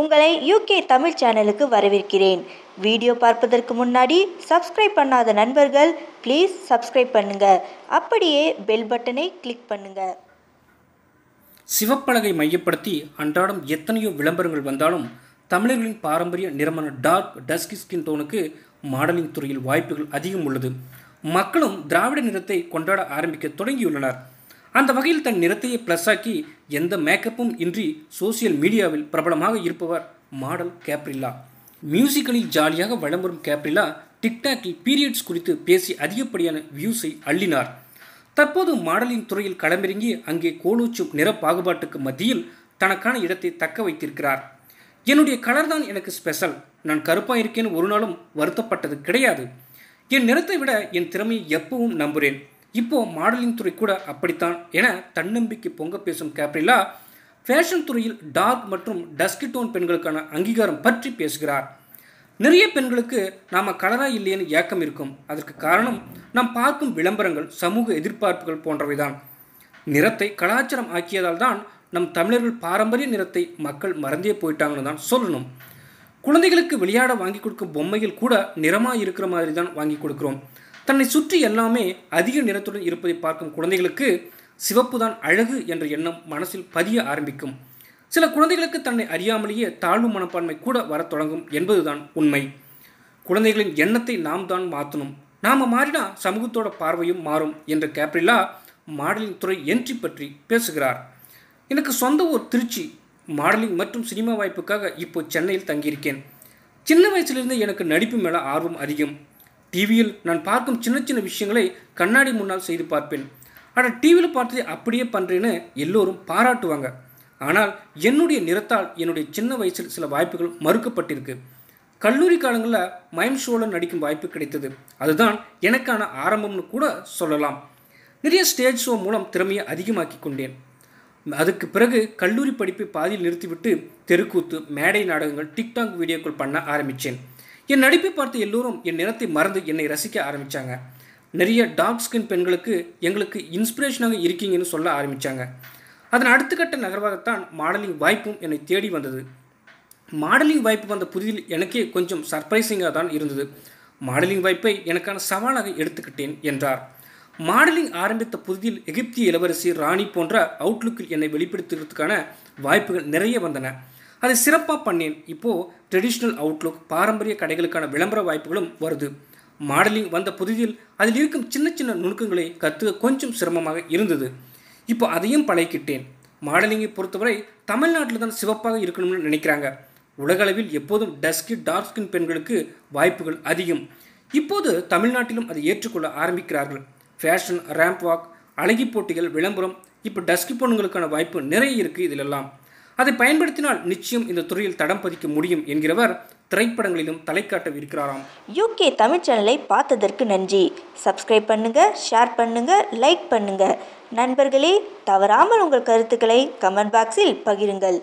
உங்களை யூகே தமிழ் சேனலுக்கு வரவேற்கிறேன் வீடியோ பார்ப்பதற்கு முன்னாடி சப்ஸ்கிரைப் பண்ணாத நண்பர்கள் ப்ளீஸ் சப்ஸ்கிரைப் பண்ணுங்க அப்படியே பெல் பட்டனை கிளிக் பண்ணுங்க சிவப்பலகை மையப்படுத்தி அன்றாடம் எத்தனையோ விளம்பரங்கள் வந்தாலும் தமிழர்களின் பாரம்பரிய நிறமான டார்க் டஸ்கி ஸ்கின் டோனுக்கு மாடலிங் துறையில் வாய்ப்புகள் அதிகம் உள்ளது மக்களும் திராவிட நிறத்தை கொண்டாட ஆரம்பிக்க தொடங்கியுள்ளனர் அந்த வகையில் தன் நிறத்தையே ப்ளஸ் ஆக்கி எந்த மேக்கப்பும் இன்றி சோசியல் மீடியாவில் பிரபலமாக இருப்பவர் மாடல் கேப்ரில்லா மியூசிக்கலில் ஜாலியாக வளம் வரும் கேப்ரில்லா டிக்டாக்கில் பீரியட்ஸ் குறித்து பேசி அதிகப்படியான வியூஸை அள்ளினார் தற்போது மாடலின் துறையில் களமிறங்கி அங்கே கோலூச்சும் நிற பாகுபாட்டுக்கு மத்தியில் தனக்கான இடத்தை தக்க வைத்திருக்கிறார் என்னுடைய கலர் தான் எனக்கு ஸ்பெஷல் நான் கருப்பாக இருக்கேன்னு ஒரு நாளும் வருத்தப்பட்டது கிடையாது என் நிறத்தை விட என் திறமையை எப்பவும் நம்புகிறேன் இப்போது மாடலிங் துறை கூட அப்படித்தான் என தன்னம்பிக்கை பொங்க பேசும் கேப்ரிலா ஃபேஷன் துறையில் டார்க் மற்றும் டஸ்கி டோன் பெண்களுக்கான அங்கீகாரம் பற்றி பேசுகிறார் நிறைய பெண்களுக்கு நாம் கலராக இல்லையேன்னு ஏக்கம் இருக்கும் அதற்கு காரணம் நாம் பார்க்கும் விளம்பரங்கள் சமூக எதிர்பார்ப்புகள் போன்றவை தான் நிறத்தை கலாச்சாரம் ஆக்கியதால் தான் நம் தமிழர்கள் பாரம்பரிய நிறத்தை மக்கள் மறந்தே போயிட்டாங்கன்னு தான் சொல்லணும் குழந்தைகளுக்கு விளையாட வாங்கி கொடுக்கும் பொம்மைகள் கூட நிறமாக இருக்கிற மாதிரி தான் வாங்கி கொடுக்குறோம் தன்னை சுற்றி எல்லாமே அதிக நிறத்துடன் இருப்பதை பார்க்கும் குழந்தைகளுக்கு சிவப்பு தான் அழகு என்ற எண்ணம் மனசில் பதிய ஆரம்பிக்கும் சில குழந்தைகளுக்கு தன்னை அறியாமலேயே தாழ்வு மனப்பான்மை கூட வரத் தொடங்கும் என்பதுதான் உண்மை குழந்தைகளின் எண்ணத்தை நாம் தான் மாற்றணும் நாம் மாறினா சமூகத்தோட பார்வையும் மாறும் என்ற கேப்ரிலா மாடலிங் துறை என்ட்ரி பற்றி பேசுகிறார் எனக்கு சொந்த ஊர் திருச்சி மாடலிங் மற்றும் சினிமா வாய்ப்புக்காக இப்போ சென்னையில் தங்கியிருக்கேன் சின்ன வயசுலேருந்து எனக்கு நடிப்பு மேலே ஆர்வம் அதிகம் டிவியில் நான் பார்க்கும் சின்ன சின்ன விஷயங்களை கண்ணாடி முன்னால் செய்து பார்ப்பேன் ஆனால் டிவியில் பார்த்ததை அப்படியே பண்ணுறேன்னு எல்லோரும் பாராட்டுவாங்க ஆனால் என்னுடைய நிறத்தால் என்னுடைய சின்ன வயசில் சில வாய்ப்புகள் மறுக்கப்பட்டிருக்கு கல்லூரி காலங்களில் மயம் ஷோவில் நடிக்கும் வாய்ப்பு கிடைத்தது அதுதான் எனக்கான ஆரம்பம்னு கூட சொல்லலாம் நிறைய ஸ்டேஜ் ஷோ மூலம் திறமையை அதிகமாக்கி கொண்டேன் அதுக்கு பிறகு கல்லூரி படிப்பை பாதியில் நிறுத்திவிட்டு தெருக்கூத்து மேடை நாடகங்கள் டிக்டாக் வீடியோக்கள் பண்ண ஆரம்பித்தேன் என் நடிப்பை பார்த்து எல்லோரும் என் நிறத்தை மறந்து என்னை ரசிக்க ஆரம்பித்தாங்க நிறைய டார்க் ஸ்கின் பெண்களுக்கு எங்களுக்கு இன்ஸ்பிரேஷனாக இருக்கீங்கன்னு சொல்ல ஆரம்பித்தாங்க அதன் அடுத்த கட்ட நகர்வாகத்தான் மாடலிங் வாய்ப்பும் என்னை தேடி வந்தது மாடலிங் வாய்ப்பு வந்த புதிதில் எனக்கே கொஞ்சம் சர்ப்ரைசிங்காக தான் இருந்தது மாடலிங் வாய்ப்பை எனக்கான சவாலாக எடுத்துக்கிட்டேன் என்றார் மாடலிங் ஆரம்பித்த புதிதில் எகிப்திய இளவரசி ராணி போன்ற அவுட்லுக்கில் என்னை வெளிப்படுத்துவதற்கான வாய்ப்புகள் நிறைய வந்தன அதை சிறப்பாக பண்ணேன் இப்போது ட்ரெடிஷ்னல் அவுட்லுக் பாரம்பரிய கடைகளுக்கான விளம்பர வாய்ப்புகளும் வருது மாடலிங் வந்த புதிதில் அதில் இருக்கும் சின்ன சின்ன நுணுக்கங்களை கற்றுக்க கொஞ்சம் சிரமமாக இருந்தது இப்போ அதையும் பழகிக்கிட்டேன் மாடலிங்கை பொறுத்தவரை தமிழ்நாட்டில் தான் சிவப்பாக இருக்கணும்னு நினைக்கிறாங்க உலகளவில் எப்போதும் டஸ்கி டார்க் ஸ்கின் பெண்களுக்கு வாய்ப்புகள் அதிகம் இப்போது தமிழ்நாட்டிலும் அதை ஏற்றுக்கொள்ள ஆரம்பிக்கிறார்கள் ஃபேஷன் ரேம்ப் வாக் அழகி போட்டிகள் விளம்பரம் இப்போ டஸ்கி பொண்ணுங்களுக்கான வாய்ப்பு நிறைய இருக்குது இதிலெல்லாம் அதை பயன்படுத்தினால் நிச்சயம் இந்த துறையில் தடம் பதிக்க முடியும் என்கிறவர் திரைப்படங்களிலும் தலை இருக்கிறாராம் யூகே தமிழ் சேனலை பார்த்ததற்கு நன்றி சப்ஸ்கிரைப் பண்ணுங்க ஷேர் பண்ணுங்க லைக் பண்ணுங்க நண்பர்களே தவறாமல் உங்கள் கருத்துக்களை கமெண்ட் பாக்ஸில் பகிருங்கள்